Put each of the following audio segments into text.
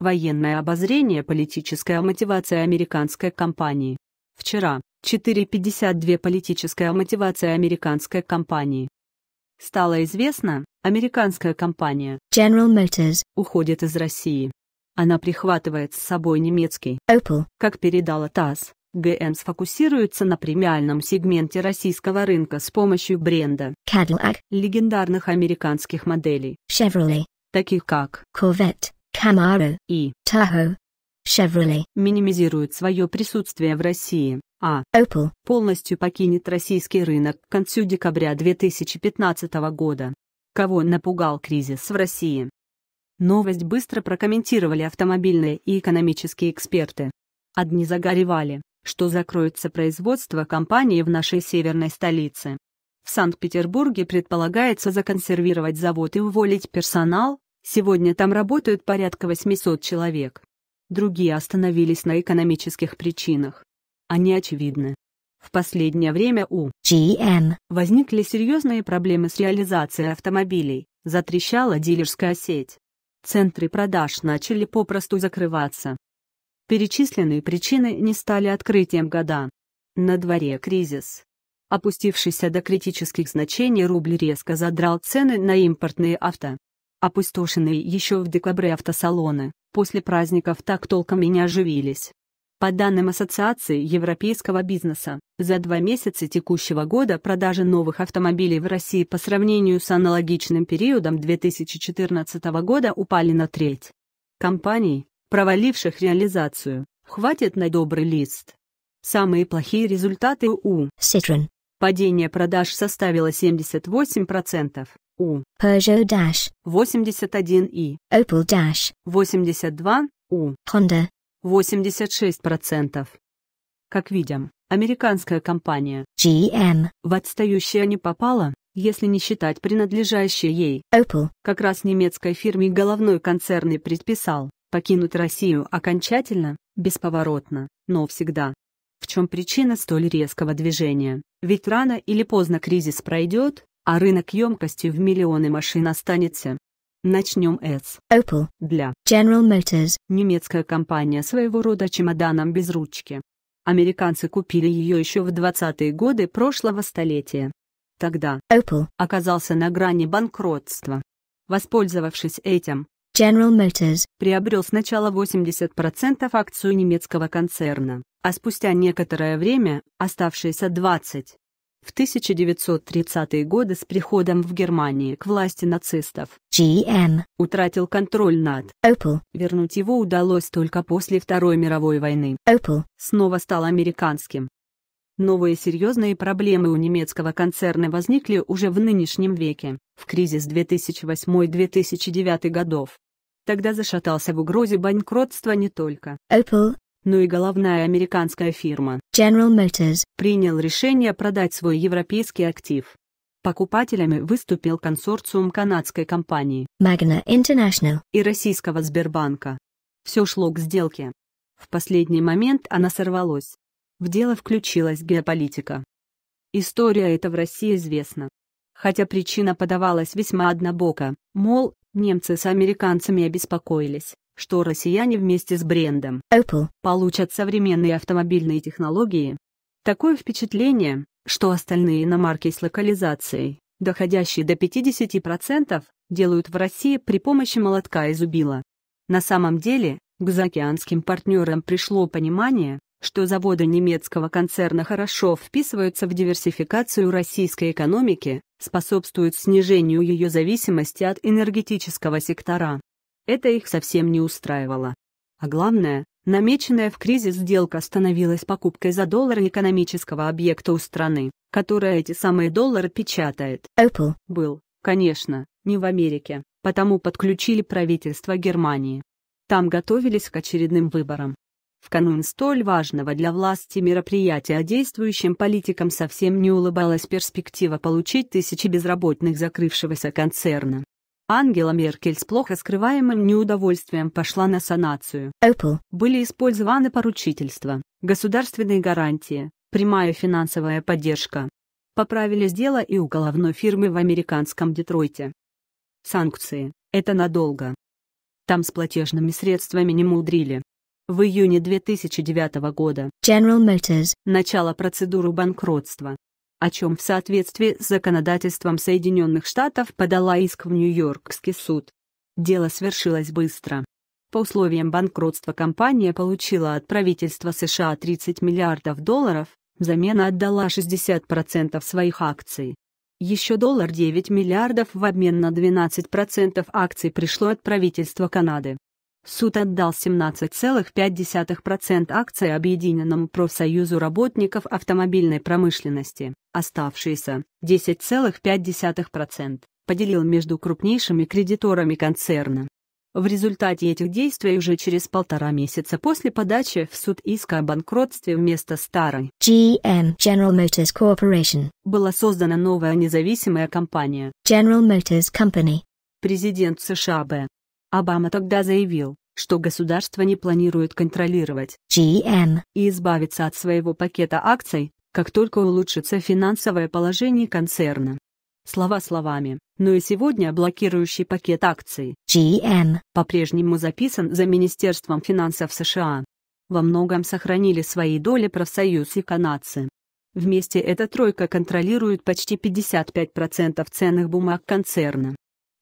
Военное обозрение «Политическая мотивация американской кампании». Вчера, 4.52 «Политическая мотивация американской кампании». Стало известно, американская компания General Motors уходит из России. Она прихватывает с собой немецкий Opel. Как передала ТАСС, ГМ сфокусируется на премиальном сегменте российского рынка с помощью бренда Cadillac, легендарных американских моделей Chevrolet, таких как Corvette, Camaro и Tahoe. Chevrolet минимизирует свое присутствие в России, а Opel полностью покинет российский рынок к концу декабря 2015 года. Кого напугал кризис в России? Новость быстро прокомментировали автомобильные и экономические эксперты. Одни загоревали, что закроется производство компании в нашей северной столице. В Санкт-Петербурге предполагается законсервировать завод и уволить персонал, Сегодня там работают порядка 800 человек. Другие остановились на экономических причинах. Они очевидны. В последнее время у GM возникли серьезные проблемы с реализацией автомобилей, затрещала дилерская сеть. Центры продаж начали попросту закрываться. Перечисленные причины не стали открытием года. На дворе кризис. Опустившийся до критических значений рубль резко задрал цены на импортные авто. Опустошенные еще в декабре автосалоны, после праздников так толком и не оживились. По данным Ассоциации европейского бизнеса, за два месяца текущего года продажи новых автомобилей в России по сравнению с аналогичным периодом 2014 года упали на треть. Компаний, проваливших реализацию, хватит на добрый лист. Самые плохие результаты у Citroen. Падение продаж составило 78%, у. Peugeot Dash 81 и Opel Dash 82 У. Honda 86%. процентов. Как видим, американская компания GM в отстающая не попала, если не считать принадлежащие ей Opel. Как раз немецкой фирме головной концерн и предписал покинуть Россию окончательно, бесповоротно, но всегда. В чем причина столь резкого движения? Ведь рано или поздно кризис пройдет, а рынок емкостью в миллионы машин останется. Начнем с Opel для General Motors. Немецкая компания своего рода чемоданом без ручки. Американцы купили ее еще в 20-е годы прошлого столетия. Тогда Opel оказался на грани банкротства. Воспользовавшись этим, General Motors приобрел сначала 80% акцию немецкого концерна, а спустя некоторое время оставшиеся 20. В 1930-е годы с приходом в Германии к власти нацистов GM утратил контроль над Opel. Вернуть его удалось только после Второй мировой войны. Opel снова стал американским. Новые серьезные проблемы у немецкого концерна возникли уже в нынешнем веке, в кризис 2008-2009 годов. Тогда зашатался в угрозе банкротства не только Opel, но ну и головная американская фирма General Motors принял решение продать свой европейский актив. Покупателями выступил консорциум канадской компании Magna International и российского Сбербанка. Все шло к сделке. В последний момент она сорвалась. В дело включилась геополитика. История эта в России известна. Хотя причина подавалась весьма однобоко, мол, немцы с американцами обеспокоились, что россияне вместе с брендом Opel получат современные автомобильные технологии. Такое впечатление, что остальные иномарки с локализацией, доходящие до 50%, делают в России при помощи молотка и зубила. На самом деле, к заокеанским партнерам пришло понимание, что заводы немецкого концерна хорошо вписываются в диверсификацию российской экономики, способствуют снижению ее зависимости от энергетического сектора. Это их совсем не устраивало. А главное, намеченная в кризис сделка становилась покупкой за доллар экономического объекта у страны, которая эти самые доллары печатает. Apple был, конечно, не в Америке, потому подключили правительство Германии. Там готовились к очередным выборам. В канун столь важного для власти мероприятия действующим политикам совсем не улыбалась перспектива получить тысячи безработных закрывшегося концерна. Ангела Меркель с плохо скрываемым неудовольствием пошла на санацию. Opel. Были использованы поручительства, государственные гарантии, прямая финансовая поддержка. Поправились дело и уголовной фирмы в американском Детройте. Санкции. Это надолго. Там с платежными средствами не мудрили. В июне 2009 года General Motors начало процедуру банкротства о чем в соответствии с законодательством Соединенных Штатов подала иск в Нью-Йоркский суд. Дело свершилось быстро. По условиям банкротства компания получила от правительства США 30 миллиардов долларов, взамен отдала 60% своих акций. Еще доллар 9 миллиардов в обмен на 12% акций пришло от правительства Канады. Суд отдал 17,5% акций Объединенному профсоюзу работников автомобильной промышленности, оставшиеся 10,5% поделил между крупнейшими кредиторами концерна. В результате этих действий уже через полтора месяца после подачи в суд иска о банкротстве вместо старой GM General Motors Corporation была создана новая независимая компания General Motors Company. Президент США Б. Обама тогда заявил, что государство не планирует контролировать GM и избавиться от своего пакета акций, как только улучшится финансовое положение концерна. Слова словами, но «Ну и сегодня блокирующий пакет акций GM по-прежнему записан за Министерством финансов США. Во многом сохранили свои доли профсоюз и канадцы. Вместе эта тройка контролирует почти 55% ценных бумаг концерна.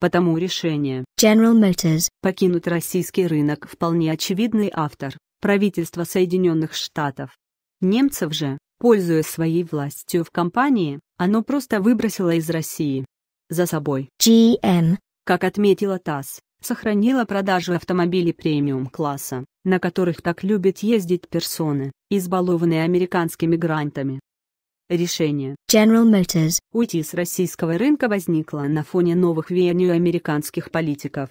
Потому решение General Motors покинуть российский рынок вполне очевидный автор – правительство Соединенных Штатов. Немцев же, пользуясь своей властью в компании, оно просто выбросило из России. За собой GM, как отметила ТАСС, сохранила продажу автомобилей премиум-класса, на которых так любят ездить персоны, избалованные американскими грантами. Решение General Motors уйти с российского рынка возникло на фоне новых веяний американских политиков.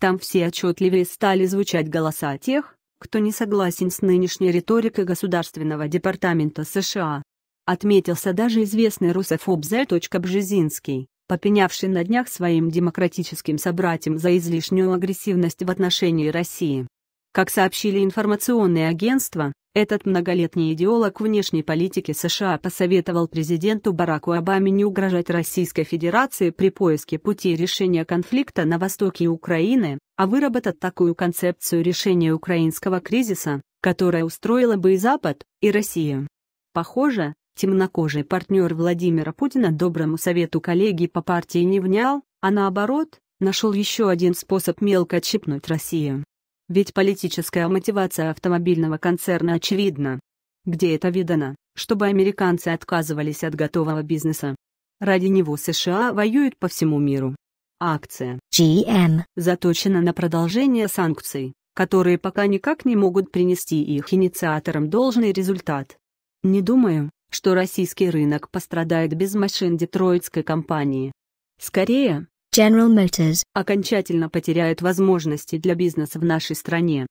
Там все отчетливее стали звучать голоса тех, кто не согласен с нынешней риторикой Государственного департамента США. Отметился даже известный русофоб З. Бжезинский, попенявший на днях своим демократическим собратьям за излишнюю агрессивность в отношении России. Как сообщили информационные агентства, этот многолетний идеолог внешней политики США посоветовал президенту Бараку Обаме не угрожать Российской Федерации при поиске пути решения конфликта на востоке Украины, а выработать такую концепцию решения украинского кризиса, которая устроила бы и Запад, и Россию. Похоже, темнокожий партнер Владимира Путина доброму совету коллеги по партии не внял, а наоборот, нашел еще один способ мелко отщипнуть Россию. Ведь политическая мотивация автомобильного концерна очевидна. Где это видано, чтобы американцы отказывались от готового бизнеса? Ради него США воюют по всему миру. Акция GM заточена на продолжение санкций, которые пока никак не могут принести их инициаторам должный результат. Не думаю, что российский рынок пострадает без машин детройтской компании. Скорее, General Motors окончательно потеряют возможности для бизнеса в нашей стране.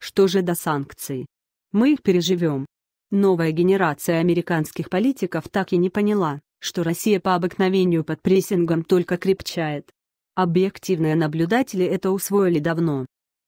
Что же до санкций? Мы их переживем. Новая генерация американских политиков так и не поняла, что Россия по обыкновению под прессингом только крепчает. Объективные наблюдатели это усвоили давно.